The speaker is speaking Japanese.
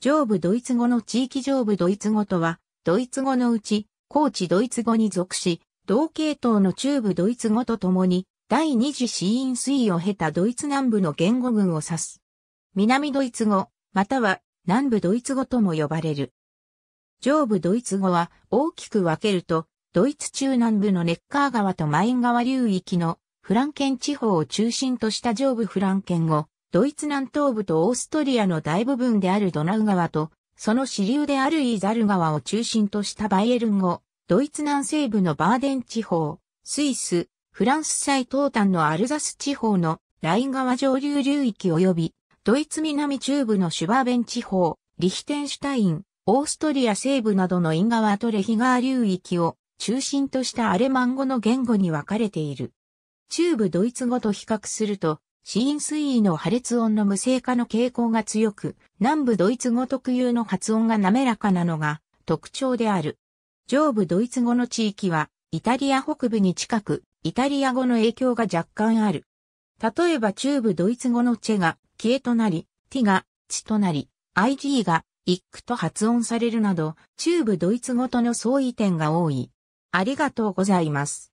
上部ドイツ語の地域上部ドイツ語とは、ドイツ語のうち、高地ドイツ語に属し、同系統の中部ドイツ語とともに、第二次死因推移を経たドイツ南部の言語群を指す。南ドイツ語、または南部ドイツ語とも呼ばれる。上部ドイツ語は大きく分けると、ドイツ中南部のネッカー川とマイン川流域のフランケン地方を中心とした上部フランケン語、ドイツ南東部とオーストリアの大部分であるドナウ川と、その支流であるイーザル川を中心としたバイエルン語、ドイツ南西部のバーデン地方、スイス、フランス最東端のアルザス地方のライン川上流流域及び、ドイツ南中部のシュバーベン地方、リヒテンシュタイン、オーストリア西部などのイン川とレヒガー流域を中心としたアレマン語の言語に分かれている。中部ドイツ語と比較すると、死因水位の破裂音の無声化の傾向が強く、南部ドイツ語特有の発音が滑らかなのが特徴である。上部ドイツ語の地域は、イタリア北部に近く、イタリア語の影響が若干ある。例えば中部ドイツ語のチェが、消えとなり、ティが、チとなり、IG が、イックと発音されるなど、中部ドイツ語との相違点が多い。ありがとうございます。